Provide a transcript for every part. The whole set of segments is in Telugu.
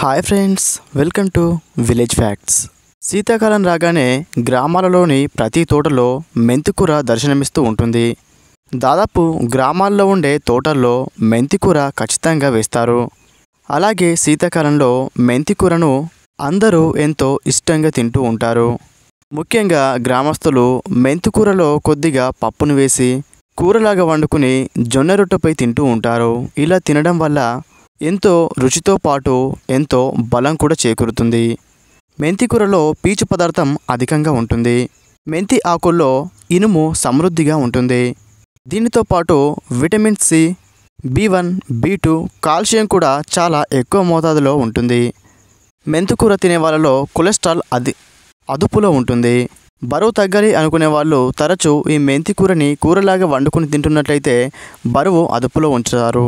hi friends welcome to village facts శీతాకాలం రాగానే గ్రామాలలోని ప్రతి తోటలో మెంతికూర దర్శనమిస్తూ ఉంటుంది దాదాపు గ్రామాల్లో ఉండే తోటల్లో మెంతికూర ఖచ్చితంగా వేస్తారు అలాగే శీతాకాలంలో మెంతికూరను అందరూ ఎంతో ఇష్టంగా తింటూ ఉంటారు ముఖ్యంగా గ్రామస్తులు మెంతికూరలో కొద్దిగా పప్పును వేసి కూరలాగా వండుకుని జొన్న రొట్టెపై తింటూ ఉంటారు ఇలా తినడం వల్ల ఎంతో రుచితో పాటు ఎంతో బలం కూడా చేకూరుతుంది మెంతికూరలో పీచు పదార్థం అధికంగా ఉంటుంది మెంతి ఆకుల్లో ఇనుము సమృద్ధిగా ఉంటుంది దీనితో పాటు vitamin C B one B two calcium కూడా చాలా ఎక్కువ మోతాదులో ఉంటుంది మెంతికూర తినే వాళ్ళలో కొలెస్ట్రాల్ అది అదుపులో ఉంటుంది బరువు తగ్గాలి అనుకునే వాళ్ళు తరచూ ఈ మెంతికూరని కూరలాగా వండుకుని తింటున్నట్లయితే బరువు అదుపులో ఉంచుతారు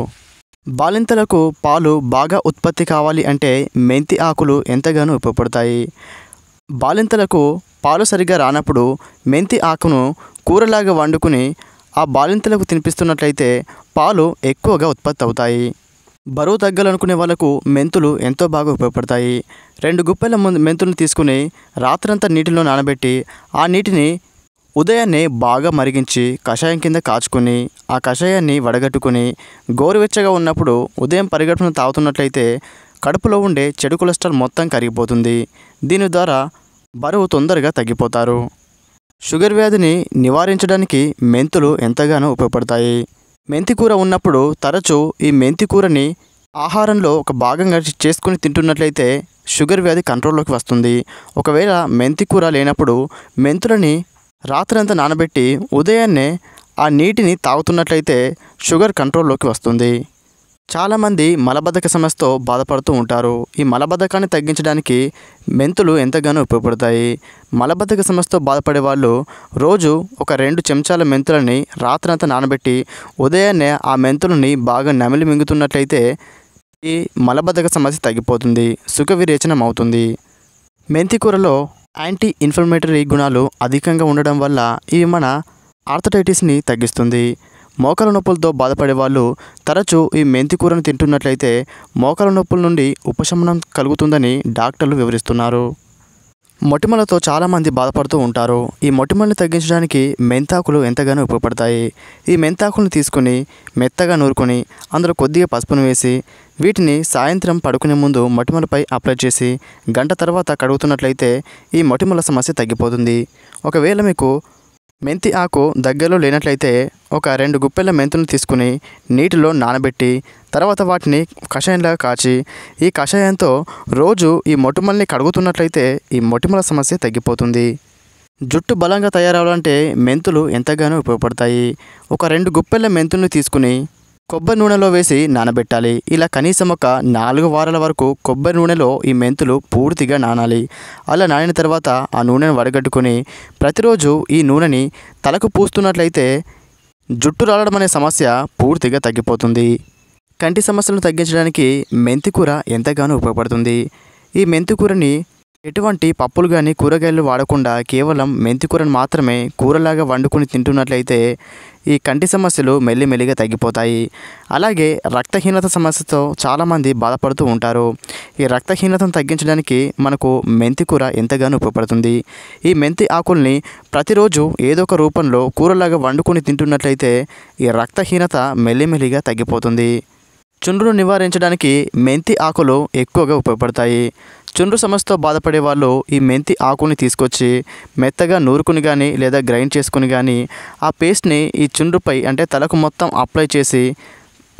బాలింతలకు పాలు బాగా ఉత్పత్తి కావాలి అంటే మెంతి ఆకులు ఎంతగానో ఉపయోగపడతాయి బాలింతలకు పాలు సరిగ్గా రానప్పుడు మెంతి ఆకును కూరలాగా వండుకుని ఆ బాలింతలకు తినిపిస్తున్నట్లయితే పాలు ఎక్కువగా ఉత్పత్తి అవుతాయి బరువు తగ్గాలనుకునే వాళ్ళకు మెంతులు ఎంతో బాగా ఉపయోగపడతాయి రెండు గుప్పెల మెంతులను తీసుకుని రాత్రంతా నీటిలో నానబెట్టి ఆ నీటిని ఉదయాన్నే బాగా మరిగించి కషాయం కింద కాచుకుని ఆ కషాయాన్ని వడగట్టుకుని గోరువెచ్చగా ఉన్నప్పుడు ఉదయం పరిగెట్టున తాగుతున్నట్లయితే కడుపులో ఉండే చెడు కొలెస్ట్రాల్ మొత్తం కరిగిపోతుంది దీని ద్వారా బరువు తొందరగా తగ్గిపోతారు షుగర్ వ్యాధిని నివారించడానికి మెంతులు ఎంతగానో ఉపయోగపడతాయి మెంతి కూర ఉన్నప్పుడు తరచూ ఈ మెంతి కూరని ఆహారంలో ఒక భాగంగా చేసుకుని తింటున్నట్లయితే షుగర్ వ్యాధి కంట్రోల్లోకి వస్తుంది ఒకవేళ మెంతి కూర లేనప్పుడు మెంతులని రాత్రంతా నానబెట్టి ఉదయాన్నే ఆ నీటిని తాగుతున్నట్లయితే షుగర్ కంట్రోల్లోకి వస్తుంది చాలామంది మలబద్ధక సమస్యతో బాధపడుతూ ఉంటారు ఈ మలబద్ధకాన్ని తగ్గించడానికి మెంతులు ఎంతగానో ఉపయోగపడతాయి మలబద్ధక సమస్యతో బాధపడే వాళ్ళు రోజు ఒక రెండు చెంచాల మెంతులని రాత్రంతా నానబెట్టి ఉదయాన్నే ఆ మెంతులని బాగా నమిలి మింగుతున్నట్లయితే ఈ మలబద్ధక సమస్య తగ్గిపోతుంది సుఖ విరేచనం అవుతుంది మెంతి కూరలో యాంటీ ఇన్ఫ్లమేటరీ గుణాలు అధికంగా ఉండడం వల్ల ఇవి మన ఆర్థటైటిస్ని తగ్గిస్తుంది మోకాల నొప్పులతో బాధపడే వాళ్ళు తరచూ ఈ మెంతి కూరను తింటున్నట్లయితే మోకాల నొప్పుల నుండి ఉపశమనం కలుగుతుందని డాక్టర్లు వివరిస్తున్నారు మొటిమలతో చాలామంది బాధపడుతూ ఉంటారు ఈ మొటిమల్ని తగ్గించడానికి మెంతాకులు ఎంతగానో ఉపయోగపడతాయి ఈ మెంతాకులను తీసుకుని మెత్తగా నూరుకొని అందులో కొద్దిగా పసుపును వేసి వీటిని సాయంత్రం పడుకునే ముందు మొటిమలపై అప్లై చేసి గంట తర్వాత కడుగుతున్నట్లయితే ఈ మొటిమల సమస్య తగ్గిపోతుంది ఒకవేళ మీకు మెంతి ఆకు దగ్గరలో లేనట్లయితే ఒక రెండు గుప్పెల మెంతులను తీసుకుని నీటిలో నానబెట్టి తర్వాత వాటిని కషాయంలాగా కాచి ఈ కషాయంతో రోజు ఈ మొటిమల్ని కడుగుతున్నట్లయితే ఈ మొటిమల సమస్య తగ్గిపోతుంది జుట్టు బలంగా తయారవాలంటే మెంతులు ఎంతగానో ఉపయోగపడతాయి ఒక రెండు గుప్పెల మెంతులను తీసుకుని కొబ్బరి నూనెలో వేసి నానబెట్టాలి ఇలా కనీసం ఒక నాలుగు వారాల వరకు కొబ్బరి నూనెలో ఈ మెంతులు పూర్తిగా నానాలి అలా నానిన తర్వాత ఆ నూనెను వడగట్టుకుని ప్రతిరోజు ఈ నూనెని తలకు పూస్తున్నట్లయితే జుట్టు రాలడం అనే సమస్య పూర్తిగా తగ్గిపోతుంది కంటి సమస్యలను తగ్గించడానికి మెంతికూర ఎంతగానో ఉపయోగపడుతుంది ఈ మెంతికూరని ఎటువంటి పప్పులు కానీ కూరగాయలు వాడకుండా కేవలం మెంతికూరను మాత్రమే కూరలాగా వండుకుని తింటున్నట్లయితే ఈ కంటి సమస్యలు మెల్లిమెల్లిగా తగ్గిపోతాయి అలాగే రక్తహీనత సమస్యతో చాలామంది బాధపడుతూ ఉంటారు ఈ రక్తహీనతను తగ్గించడానికి మనకు మెంతి కూర ఎంతగానో ఉపయోగపడుతుంది ఈ మెంతి ఆకుల్ని ప్రతిరోజు ఏదో ఒక రూపంలో కూరలాగా వండుకుని తింటున్నట్లయితే ఈ రక్తహీనత మెల్లిమెల్లిగా తగ్గిపోతుంది చుండ్రును నివారించడానికి మెంతి ఆకులు ఎక్కువగా ఉపయోగపడతాయి చుండ్రు సమస్యతో బాధపడే వాళ్ళు ఈ మెంతి ఆకుని తీసుకొచ్చి మెత్తగా నూరుకుని కానీ లేదా గ్రైండ్ చేసుకుని కానీ ఆ పేస్ట్ని ఈ చుండ్రుపై అంటే తలకు మొత్తం అప్లై చేసి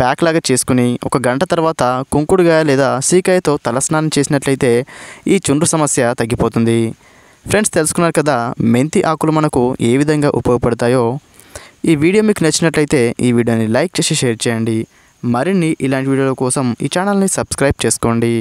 ప్యాక్ లాగా చేసుకుని ఒక గంట తర్వాత కుంకుడుగాయ లేదా సీకాయతో తలస్నానం చేసినట్లయితే ఈ చుండ్రు సమస్య తగ్గిపోతుంది ఫ్రెండ్స్ తెలుసుకున్నారు కదా మెంతి ఆకులు మనకు ఏ విధంగా ఉపయోగపడతాయో ఈ వీడియో మీకు నచ్చినట్లయితే ఈ వీడియోని లైక్ చేసి షేర్ చేయండి మరిన్ని ఇలాంటి వీడియోల కోసం ఈ ఛానల్ని సబ్స్క్రైబ్ చేసుకోండి